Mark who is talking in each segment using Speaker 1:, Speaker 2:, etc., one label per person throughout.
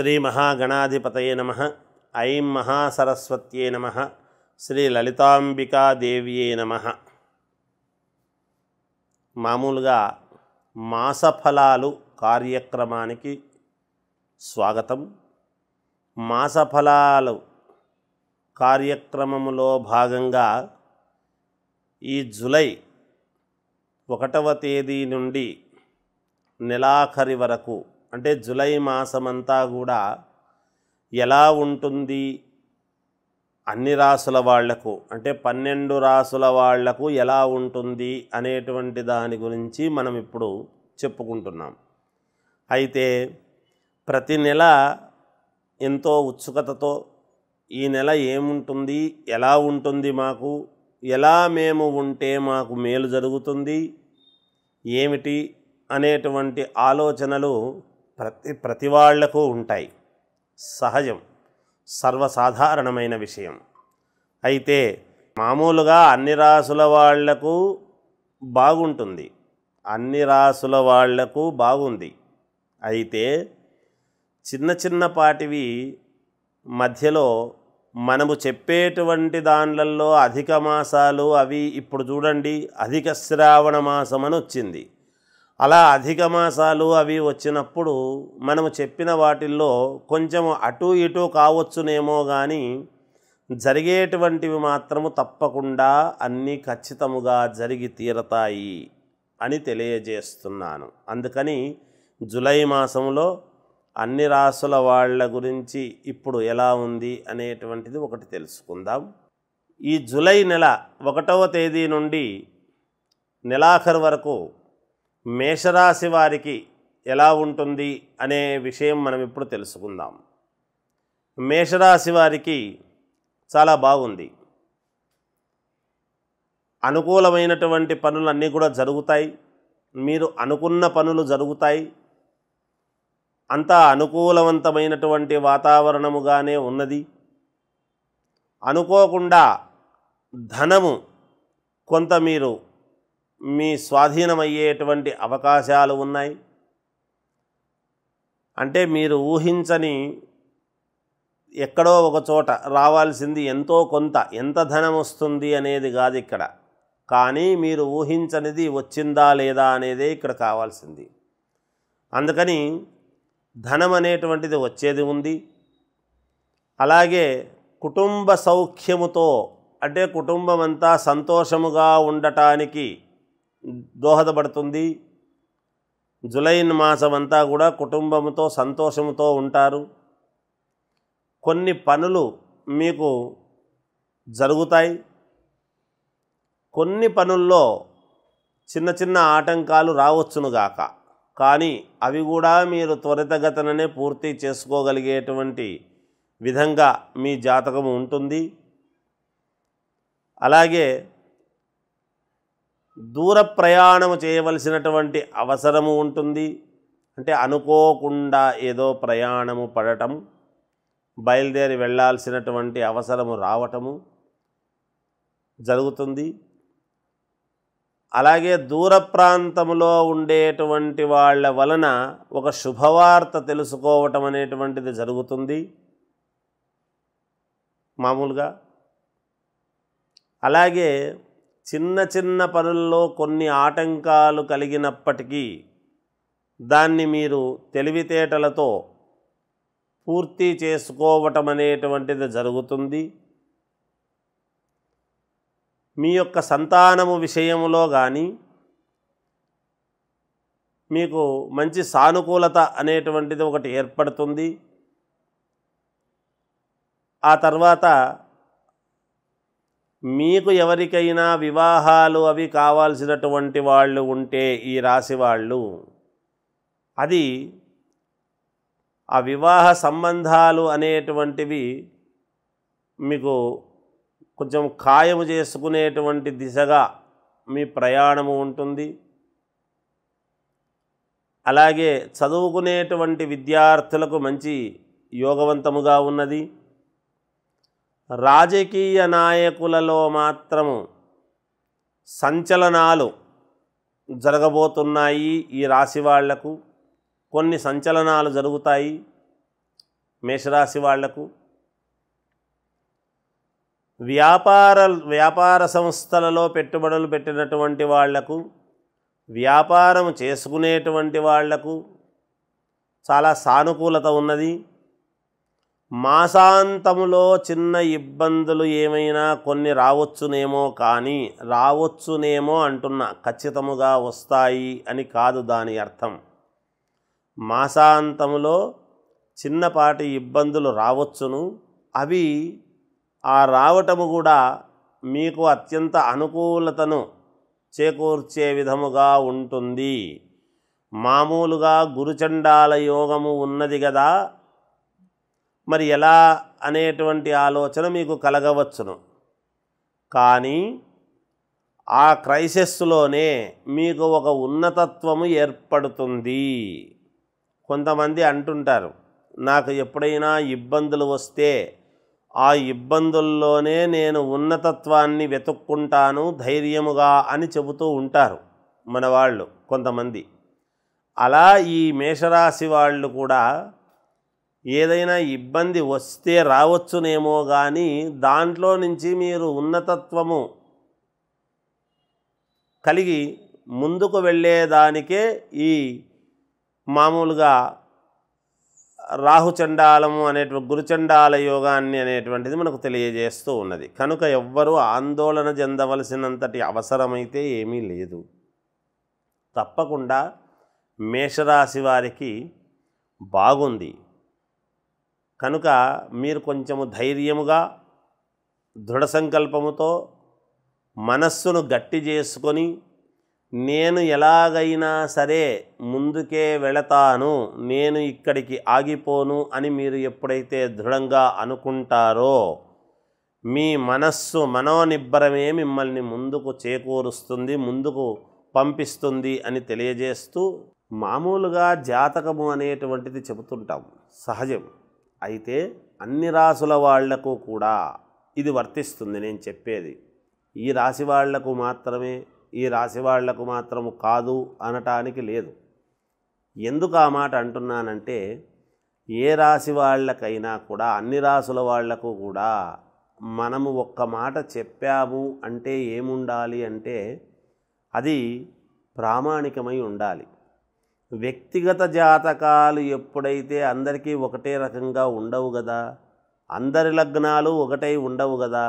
Speaker 1: శ్రీ మహాగణాధిపతయే నమ ఐం మహాసరస్వత్యే నమ శ్రీ లలితాంబికాదేవ్యే నమ మామూలుగా మాసఫలాలు కార్యక్రమానికి స్వాగతం మాసఫలాలు కార్యక్రమములో భాగంగా ఈ జులై ఒకటవ తేదీ నుండి నెలాఖరి వరకు అంటే జులై మాసమంతా కూడా ఎలా ఉంటుంది అన్ని రాసుల వాళ్లకు అంటే పన్నెండు రాసుల వాళ్లకు ఎలా ఉంటుంది అనేటువంటి దాని గురించి మనం ఇప్పుడు చెప్పుకుంటున్నాం అయితే ప్రతి నెల ఎంతో ఉత్సుకతతో ఈ నెల ఏముంటుంది ఎలా ఉంటుంది మాకు ఎలా మేము ఉంటే మాకు మేలు జరుగుతుంది ఏమిటి అనేటువంటి ఆలోచనలు ప్రతి ప్రతి వాళ్లకు ఉంటాయి సహజం సర్వసాధారణమైన విషయం అయితే మామూలుగా అన్ని రాసుల వాళ్లకు బాగుంటుంది అన్ని రాసుల వాళ్లకు బాగుంది అయితే చిన్న చిన్నపాటివి మధ్యలో మనము చెప్పేటువంటి దానిలలో అధిక మాసాలు అవి ఇప్పుడు చూడండి అధిక శ్రావణ మాసం అని వచ్చింది అలా అధిక మాసాలు అవి వచ్చినప్పుడు మనము చెప్పిన వాటిల్లో కొంచెం అటు ఇటు కావచ్చునేమో కానీ జరిగేటువంటివి మాత్రము తప్పకుండా అన్నీ ఖచ్చితముగా జరిగి తీరతాయి అని తెలియజేస్తున్నాను అందుకని జులై మాసంలో అన్ని రాసుల వాళ్ళ గురించి ఇప్పుడు ఎలా ఉంది అనేటువంటిది ఒకటి తెలుసుకుందాం ఈ జులై నెల ఒకటవ తేదీ నుండి నెలాఖరు వరకు మేషరాశి వారికి ఎలా ఉంటుంది అనే విషయం మనం ఇప్పుడు తెలుసుకుందాం మేషరాశి వారికి చాలా బాగుంది అనుకూలమైనటువంటి పనులన్నీ కూడా జరుగుతాయి మీరు అనుకున్న పనులు జరుగుతాయి అంతా అనుకూలవంతమైనటువంటి వాతావరణముగానే ఉన్నది అనుకోకుండా ధనము కొంత మీరు మీ స్వాధీనమయ్యేటువంటి అవకాశాలు ఉన్నాయి అంటే మీరు ఊహించని ఎక్కడో ఒకచోట రావాల్సింది ఎంతో కొంత ఎంత ధనం వస్తుంది అనేది కాదు ఇక్కడ కానీ మీరు ఊహించనిది వచ్చిందా లేదా అనేదే ఇక్కడ కావాల్సింది అందుకని ధనం అనేటువంటిది వచ్చేది ఉంది అలాగే కుటుంబ సౌఖ్యముతో అంటే కుటుంబం అంతా సంతోషముగా ఉండటానికి దోహదపడుతుంది జులైన్ మాసం అంతా కూడా కుటుంబంతో సంతోషంతో ఉంటారు కొన్ని పనులు మీకు జరుగుతాయి కొన్ని పనుల్లో చిన్న చిన్న ఆటంకాలు రావచ్చునుగాక కానీ అవి కూడా మీరు త్వరితగతననే పూర్తి చేసుకోగలిగేటువంటి విధంగా మీ జాతకం ఉంటుంది అలాగే దూర ప్రయాణం చేయవలసినటువంటి అవసరము ఉంటుంది అంటే అనుకోకుండా ఏదో ప్రయాణము పడటం బయలుదేరి వెళ్ళాల్సినటువంటి అవసరము రావటము జరుగుతుంది అలాగే దూర ప్రాంతంలో ఉండేటువంటి వాళ్ళ వలన ఒక శుభవార్త తెలుసుకోవటం అనేటువంటిది జరుగుతుంది మామూలుగా అలాగే చిన్న చిన్న పనుల్లో కొన్ని ఆటంకాలు కలిగినప్పటికీ దాన్ని మీరు తెలివితేటలతో పూర్తి చేసుకోవటం అనేటువంటిది జరుగుతుంది మీ యొక్క సంతానము విషయములో కానీ మీకు మంచి సానుకూలత అనేటువంటిది ఒకటి ఏర్పడుతుంది ఆ తర్వాత మీకు ఎవరికైనా వివాహాలు అవి కావాల్సినటువంటి వాళ్ళు ఉంటే ఈ రాశి వాళ్ళు అది ఆ వివాహ సంబంధాలు అనేటువంటివి మీకు కొంచెం ఖాయము చేసుకునేటువంటి దిశగా మీ ప్రయాణము ఉంటుంది అలాగే చదువుకునేటువంటి విద్యార్థులకు మంచి యోగవంతముగా ఉన్నది రాజకీయ నాయకులలో మాత్రము సంచలనాలు జరగబోతున్నాయి ఈ రాశి వాళ్లకు కొన్ని సంచలనాలు జరుగుతాయి మేషరాశి వాళ్లకు వ్యాపార వ్యాపార సంస్థలలో పెట్టుబడులు పెట్టినటువంటి వాళ్లకు వ్యాపారం చేసుకునేటువంటి వాళ్లకు చాలా సానుకూలత ఉన్నది మాసాంతములో చిన్న ఇబ్బందులు ఏమైనా కొన్ని రావచ్చునేమో కానీ రావచ్చునేమో అంటున్నా ఖచ్చితముగా వస్తాయి అని కాదు దాని అర్థం మాసాంతములో చిన్నపాటి ఇబ్బందులు రావచ్చును అవి ఆ రావటము కూడా మీకు అత్యంత అనుకూలతను చేకూర్చే విధముగా ఉంటుంది మామూలుగా గురుచండాల యోగము ఉన్నది కదా మరి ఎలా అనేటువంటి ఆలోచన మీకు కలగవచ్చును కానీ ఆ క్రైసిస్లోనే మీకు ఒక ఉన్నతత్వము ఏర్పడుతుంది కొంతమంది అంటుంటారు నాకు ఎప్పుడైనా ఇబ్బందులు వస్తే ఆ ఇబ్బందుల్లోనే నేను ఉన్నతత్వాన్ని వెతుక్కుంటాను ధైర్యముగా అని చెబుతూ ఉంటారు మన వాళ్ళు కొంతమంది అలా ఈ మేషరాశి వాళ్ళు కూడా ఏదైనా ఇబ్బంది వస్తే రావచ్చునేమో కానీ దాంట్లో నుంచి మీరు ఉన్నతత్వము కలిగి ముందుకు వెళ్ళేదానికే ఈ మామూలుగా రాహుచండాలము అనేటువంటి గురుచండాల యోగాన్ని అనేటువంటిది మనకు తెలియజేస్తూ ఉన్నది కనుక ఎవ్వరూ ఆందోళన చెందవలసినంతటి అవసరమైతే ఏమీ లేదు తప్పకుండా మేషరాశి వారికి బాగుంది కనుక మీరు కొంచెము ధైర్యముగా దృఢ సంకల్పముతో మనస్సును గట్టి చేసుకొని నేను ఎలాగైనా సరే ముందుకే వెళతాను నేను ఇక్కడికి ఆగిపోను అని మీరు ఎప్పుడైతే దృఢంగా అనుకుంటారో మీ మనస్సు మనోనిబ్బరమే మిమ్మల్ని ముందుకు చేకూరుస్తుంది ముందుకు పంపిస్తుంది అని తెలియజేస్తూ మామూలుగా జాతకము అనేటువంటిది చెబుతుంటాం సహజం అయితే అన్ని రాసుల వాళ్లకు కూడా ఇది వర్తిస్తుంది నేను చెప్పేది ఈ రాశి వాళ్లకు మాత్రమే ఈ రాశి వాళ్లకు మాత్రము కాదు అనటానికి లేదు ఎందుకు ఆ మాట అంటున్నానంటే ఏ రాశి వాళ్ళకైనా కూడా అన్ని రాసుల వాళ్లకు కూడా మనము ఒక్క మాట చెప్పాము అంటే ఏముండాలి అంటే అది ప్రామాణికమై ఉండాలి వ్యక్తిగత జాతకాలు ఎప్పుడైతే అందరికీ ఒకటే రకంగా ఉండవు కదా అందరి లగ్నాలు ఒకటై ఉండవు కదా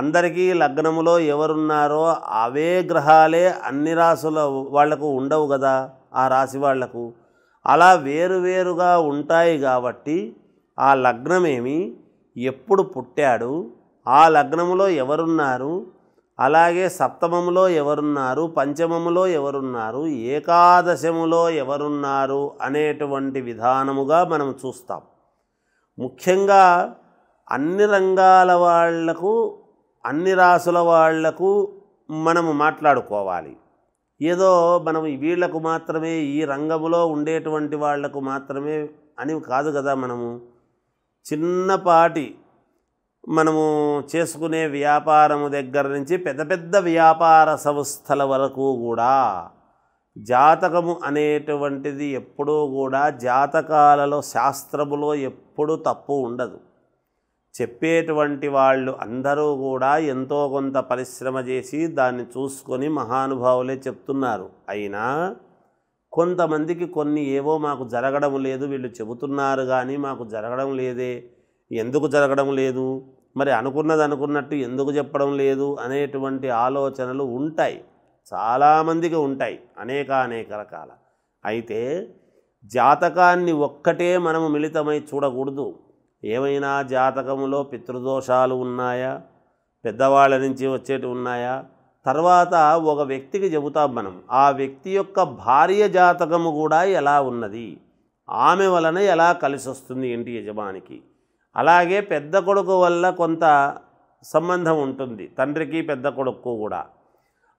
Speaker 1: అందరికీ లగ్నములో ఎవరున్నారో అవే గ్రహాలే అన్ని రాసుల వాళ్లకు ఉండవు కదా ఆ రాశి వాళ్లకు అలా వేరువేరుగా ఉంటాయి కాబట్టి ఆ లగ్నమేమి ఎప్పుడు పుట్టాడు ఆ లగ్నములో ఎవరున్నారు అలాగే సప్తమంలో ఎవరున్నారు పంచమములో ఎవరున్నారు ఏకాదశములో ఎవరున్నారు అనేటువంటి విధానముగా మనం చూస్తాం ముఖ్యంగా అన్ని రంగాల వాళ్లకు అన్ని రాసుల వాళ్లకు మనము మాట్లాడుకోవాలి ఏదో మనం వీళ్లకు మాత్రమే ఈ రంగములో ఉండేటువంటి వాళ్లకు మాత్రమే అని కాదు కదా మనము చిన్నపాటి మనము చేసుకునే వ్యాపారము దగ్గర నుంచి పెద్ద పెద్ద వ్యాపార సంస్థల వరకు కూడా జాతకము అనేటువంటిది ఎప్పుడూ కూడా జాతకాలలో శాస్త్రములో ఎప్పుడూ తప్పు ఉండదు చెప్పేటువంటి వాళ్ళు అందరూ కూడా ఎంతో కొంత పరిశ్రమ చేసి దాన్ని చూసుకొని మహానుభావులే చెప్తున్నారు అయినా కొంతమందికి కొన్ని ఏవో మాకు జరగడం లేదు వీళ్ళు చెబుతున్నారు కానీ మాకు జరగడం లేదే ఎందుకు జరగడం లేదు మరి అనుకున్నది అనుకున్నట్టు ఎందుకు చెప్పడం లేదు అనేటువంటి ఆలోచనలు ఉంటాయి చాలామందికి ఉంటాయి అనేక అనేక రకాల అయితే జాతకాన్ని ఒక్కటే మనము మిళితమై చూడకూడదు ఏమైనా జాతకంలో పితృదోషాలు ఉన్నాయా పెద్దవాళ్ళ నుంచి వచ్చేటి ఉన్నాయా తర్వాత ఒక వ్యక్తికి చెబుతాం మనం ఆ వ్యక్తి యొక్క భార్య జాతకము కూడా ఎలా ఉన్నది ఆమె వలన ఎలా కలిసి వస్తుంది ఇంటి యజమానికి అలాగే పెద్ద కొడుకు వల్ల కొంత సంబంధం ఉంటుంది తండ్రికి పెద్ద కొడుకు కూడా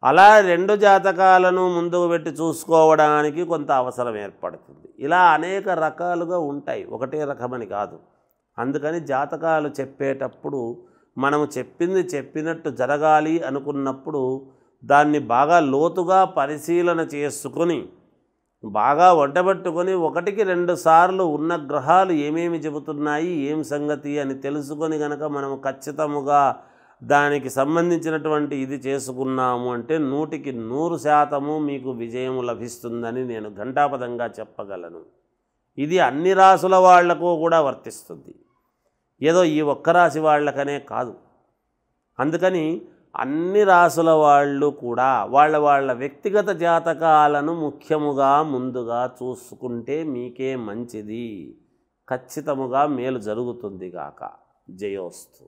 Speaker 1: అలా రెండు జాతకాలను ముందుకు పెట్టి చూసుకోవడానికి కొంత అవసరం ఏర్పడుతుంది ఇలా అనేక రకాలుగా ఉంటాయి ఒకటే రకమని కాదు అందుకని జాతకాలు చెప్పేటప్పుడు మనము చెప్పింది చెప్పినట్టు జరగాలి అనుకున్నప్పుడు దాన్ని బాగా లోతుగా పరిశీలన చేసుకుని బాగా పట్టుకొని ఒకటికి రెండు సార్లు ఉన్న గ్రహాలు ఏమేమి చెబుతున్నాయి ఏం సంగతి అని తెలుసుకొని గనక మనం ఖచ్చితముగా దానికి సంబంధించినటువంటి ఇది చేసుకున్నాము అంటే నూటికి నూరు శాతము మీకు విజయం లభిస్తుందని నేను ఘంటాపదంగా చెప్పగలను ఇది అన్ని రాసుల వాళ్లకు కూడా వర్తిస్తుంది ఏదో ఈ ఒక్క రాశి వాళ్ళకనే కాదు అందుకని అన్ని రాసుల వాళ్ళు కూడా వాళ్ళ వాళ్ళ వ్యక్తిగత జాతకాలను ముఖ్యముగా ముందుగా చూసుకుంటే మీకే మంచిది ఖచ్చితముగా మేలు జరుగుతుంది గాక జయోస్తు